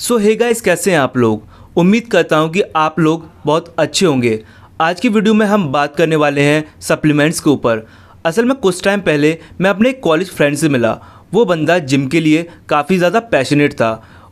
सो hey guys कैसे हैं आप लोग उम्मीद करता हूँ कि आप लोग बहुत अच्छे होंगे आज की वीडियो में हम बात करने वाले हैं सप्लीमेंट्स के ऊपर असल में कुछ टाइम पहले मैं अपने एक कॉलेज फ्रेंड से मिला वो बंदा जिम के लिए काफ़ी ज़्यादा पैशनेट था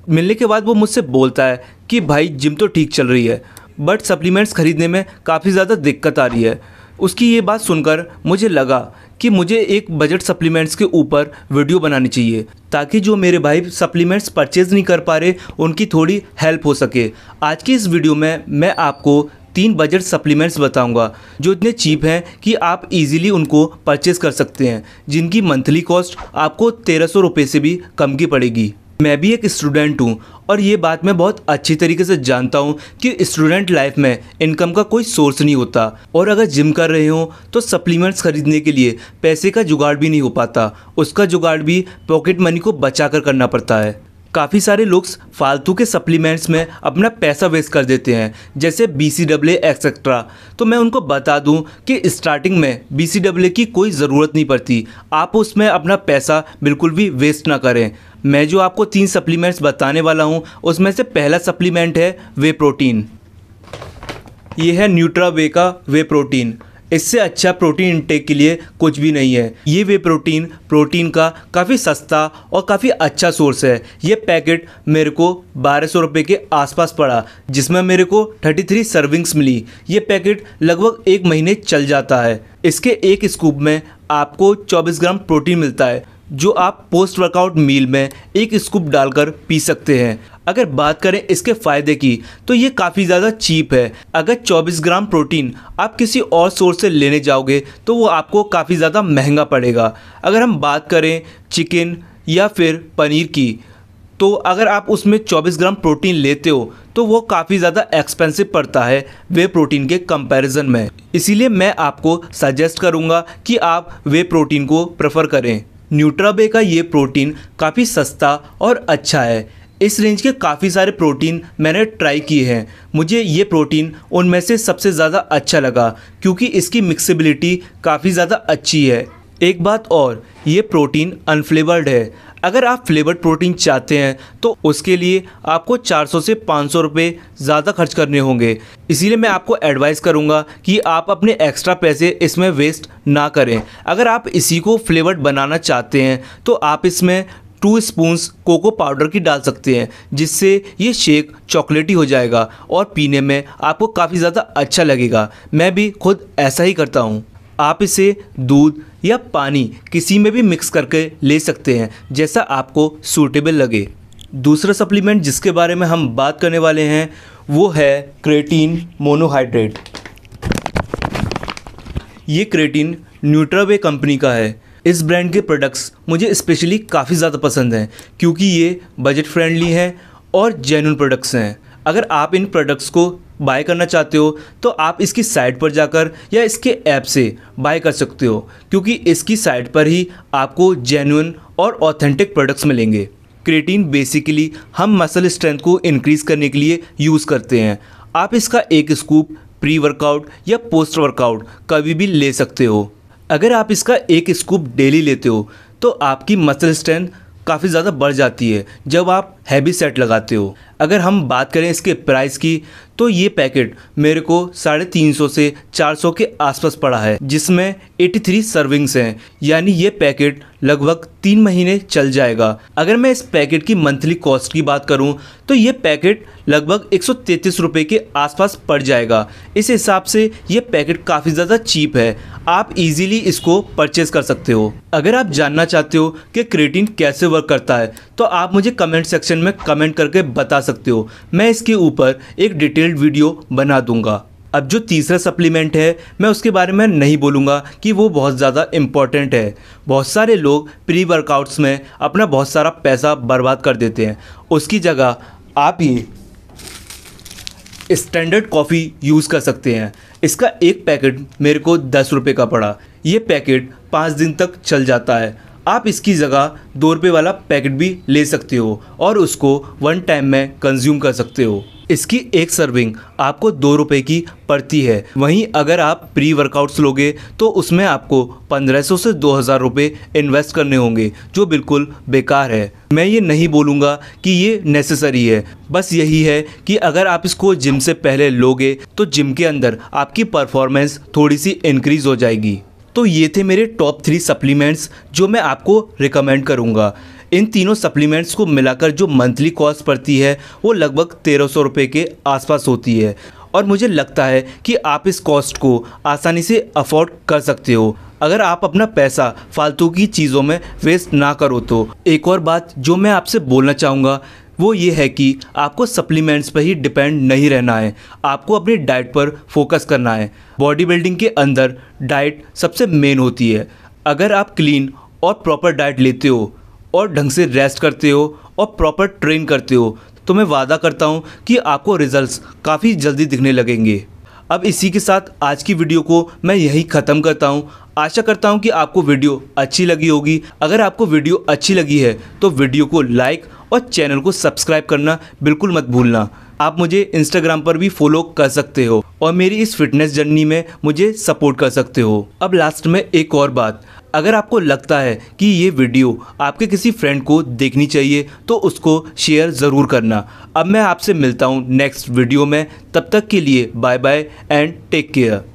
मिलने के बाद वो मुझसे बोलता है कि भाई जिम तो ठीक चल रही है बट सप्लीमेंट्स खरीदने में काफ़ी ज़्यादा दिक्कत आ रही है उसकी ये बात सुनकर मुझे लगा कि मुझे एक बजट सप्लीमेंट्स के ऊपर वीडियो बनानी चाहिए ताकि जो मेरे भाई सप्लीमेंट्स परचेज़ नहीं कर पा रहे उनकी थोड़ी हेल्प हो सके आज की इस वीडियो में मैं आपको तीन बजट सप्लीमेंट्स बताऊंगा जो इतने चीप हैं कि आप इजीली उनको परचेज़ कर सकते हैं जिनकी मंथली कॉस्ट आपको तेरह सौ रुपये से भी कम की पड़ेगी मैं भी एक स्टूडेंट हूँ और ये बात मैं बहुत अच्छी तरीके से जानता हूँ कि स्टूडेंट लाइफ में इनकम का कोई सोर्स नहीं होता और अगर जिम कर रहे हो तो सप्लीमेंट्स खरीदने के लिए पैसे का जुगाड़ भी नहीं हो पाता उसका जुगाड़ भी पॉकेट मनी को बचा कर करना पड़ता है काफ़ी सारे लोग फालतू के सप्लीमेंट्स में अपना पैसा वेस्ट कर देते हैं जैसे बी सी डब्ल्यू एक्सेट्रा तो मैं उनको बता दूं कि स्टार्टिंग में बी सी डब्ल्यू की कोई ज़रूरत नहीं पड़ती आप उसमें अपना पैसा बिल्कुल भी वेस्ट ना करें मैं जो आपको तीन सप्लीमेंट्स बताने वाला हूँ उसमें से पहला सप्लीमेंट है वे प्रोटीन ये है न्यूट्रा वे का वे प्रोटीन इससे अच्छा प्रोटीन इंटेक के लिए कुछ भी नहीं है ये वे प्रोटीन प्रोटीन का काफ़ी सस्ता और काफ़ी अच्छा सोर्स है ये पैकेट मेरे को बारह सौ रुपये के आसपास पड़ा जिसमें मेरे को थर्टी थ्री सर्विंग्स मिली ये पैकेट लगभग एक महीने चल जाता है इसके एक स्कूप में आपको 24 ग्राम प्रोटीन मिलता है जो आप पोस्ट वर्कआउट मील में एक स्कूप डालकर पी सकते हैं अगर बात करें इसके फ़ायदे की तो ये काफ़ी ज़्यादा चीप है अगर 24 ग्राम प्रोटीन आप किसी और सोर्स से लेने जाओगे तो वो आपको काफ़ी ज़्यादा महंगा पड़ेगा अगर हम बात करें चिकन या फिर पनीर की तो अगर आप उसमें 24 ग्राम प्रोटीन लेते हो तो वो काफ़ी ज़्यादा एक्सपेंसिव पड़ता है वे प्रोटीन के कंपैरिजन में इसीलिए मैं आपको सजेस्ट करूँगा कि आप वे प्रोटीन को प्रेफर करें न्यूट्राबे का ये प्रोटीन काफ़ी सस्ता और अच्छा है इस रेंज के काफ़ी सारे प्रोटीन मैंने ट्राई किए हैं मुझे ये प्रोटीन उनमें से सबसे ज़्यादा अच्छा लगा क्योंकि इसकी मिक्सिबिलिटी काफ़ी ज़्यादा अच्छी है एक बात और ये प्रोटीन अनफ्लेवर्ड है अगर आप फ्लेवर्ड प्रोटीन चाहते हैं तो उसके लिए आपको 400 से 500 रुपए ज़्यादा खर्च करने होंगे इसीलिए मैं आपको एडवाइस करूँगा कि आप अपने एक्स्ट्रा पैसे इसमें वेस्ट ना करें अगर आप इसी को फ्लेवर्ड बनाना चाहते हैं तो आप इसमें टू स्पूंस कोको पाउडर की डाल सकते हैं जिससे ये शेक चॉकलेटी हो जाएगा और पीने में आपको काफ़ी ज़्यादा अच्छा लगेगा मैं भी खुद ऐसा ही करता हूँ आप इसे दूध या पानी किसी में भी मिक्स करके ले सकते हैं जैसा आपको सूटेबल लगे दूसरा सप्लीमेंट जिसके बारे में हम बात करने वाले हैं वो है क्रेटीन मोनोहाइड्रेट ये क्रेटीन न्यूट्रावे कंपनी का है इस ब्रांड के प्रोडक्ट्स मुझे स्पेशली काफ़ी ज़्यादा पसंद हैं क्योंकि ये बजट फ्रेंडली हैं और जेन्यून प्रोडक्ट्स हैं अगर आप इन प्रोडक्ट्स को बाय करना चाहते हो तो आप इसकी साइट पर जाकर या इसके ऐप से बाय कर सकते हो क्योंकि इसकी साइट पर ही आपको जेन्यून और ऑथेंटिक प्रोडक्ट्स मिलेंगे क्रेटीन बेसिकली हम मसल स्ट्रेंथ को इनक्रीज़ करने के लिए यूज़ करते हैं आप इसका एक स्कूप प्री वर्कआउट या पोस्ट वर्कआउट कभी भी ले सकते हो अगर आप इसका एक स्कूप डेली लेते हो तो आपकी मसल स्ट्रेंथ काफ़ी ज़्यादा बढ़ जाती है जब आप हैवी सेट लगाते हो अगर हम बात करें इसके प्राइस की तो ये पैकेट मेरे को साढ़े तीन सौ से चार सौ के आसपास पड़ा है जिसमें 83 सर्विंग्स हैं यानी ये पैकेट लगभग तीन महीने चल जाएगा अगर मैं इस पैकेट की मंथली कॉस्ट की बात करूं तो ये पैकेट लगभग एक सौ के आसपास पड़ जाएगा इस हिसाब से ये पैकेट काफ़ी ज़्यादा चीप है आप इजीली इसको परचेज कर सकते हो अगर आप जानना चाहते हो कि क्रेटिन कैसे वर्क करता है तो आप मुझे कमेंट सेक्शन सेक्शन में कमेंट करके बता सकते हो मैं इसके ऊपर एक डिटेल्ड वीडियो बना दूंगा अब जो तीसरा सप्लीमेंट है मैं उसके बारे में नहीं बोलूँगा कि वो बहुत ज़्यादा इम्पॉर्टेंट है बहुत सारे लोग प्री वर्कआउट्स में अपना बहुत सारा पैसा बर्बाद कर देते हैं उसकी जगह आप ये स्टैंडर्ड कॉफ़ी यूज़ कर सकते हैं इसका एक पैकेट मेरे को दस रुपये का पड़ा ये पैकेट पाँच दिन तक चल जाता है आप इसकी जगह दो रुपये वाला पैकेट भी ले सकते हो और उसको वन टाइम में कंज्यूम कर सकते हो इसकी एक सर्विंग आपको दो रुपये की पड़ती है वहीं अगर आप प्री वर्कआउट्स लोगे तो उसमें आपको 1500 से 2000 रुपये इन्वेस्ट करने होंगे जो बिल्कुल बेकार है मैं ये नहीं बोलूँगा कि ये नेसेसरी है बस यही है कि अगर आप इसको जिम से पहले लोगे तो जिम के अंदर आपकी परफॉर्मेंस थोड़ी सी इनक्रीज़ हो जाएगी तो ये थे मेरे टॉप थ्री सप्लीमेंट्स जो मैं आपको रिकमेंड करूँगा इन तीनों सप्लीमेंट्स को मिलाकर जो मंथली कॉस्ट पड़ती है वो लगभग तेरह सौ रुपये के आसपास होती है और मुझे लगता है कि आप इस कॉस्ट को आसानी से अफोर्ड कर सकते हो अगर आप अपना पैसा फालतू की चीज़ों में वेस्ट ना करो तो एक और बात जो मैं आपसे बोलना चाहूँगा वो ये है कि आपको सप्लीमेंट्स पर ही डिपेंड नहीं रहना है आपको अपनी डाइट पर फोकस करना है बॉडी बिल्डिंग के अंदर डाइट सबसे मेन होती है अगर आप क्लीन और प्रॉपर डाइट लेते हो और ढंग से रेस्ट करते हो और प्रॉपर ट्रेन करते हो तो मैं वादा करता हूँ कि आपको रिजल्ट्स काफ़ी जल्दी दिखने लगेंगे अब इसी के साथ आज की वीडियो को मैं यहीं ख़त्म करता हूँ आशा करता हूँ कि आपको वीडियो अच्छी लगी होगी अगर आपको वीडियो अच्छी लगी है तो वीडियो को लाइक और चैनल को सब्सक्राइब करना बिल्कुल मत भूलना आप मुझे इंस्टाग्राम पर भी फॉलो कर सकते हो और मेरी इस फिटनेस जर्नी में मुझे सपोर्ट कर सकते हो अब लास्ट में एक और बात अगर आपको लगता है कि ये वीडियो आपके किसी फ्रेंड को देखनी चाहिए तो उसको शेयर ज़रूर करना अब मैं आपसे मिलता हूँ नेक्स्ट वीडियो में तब तक के लिए bye bye and take care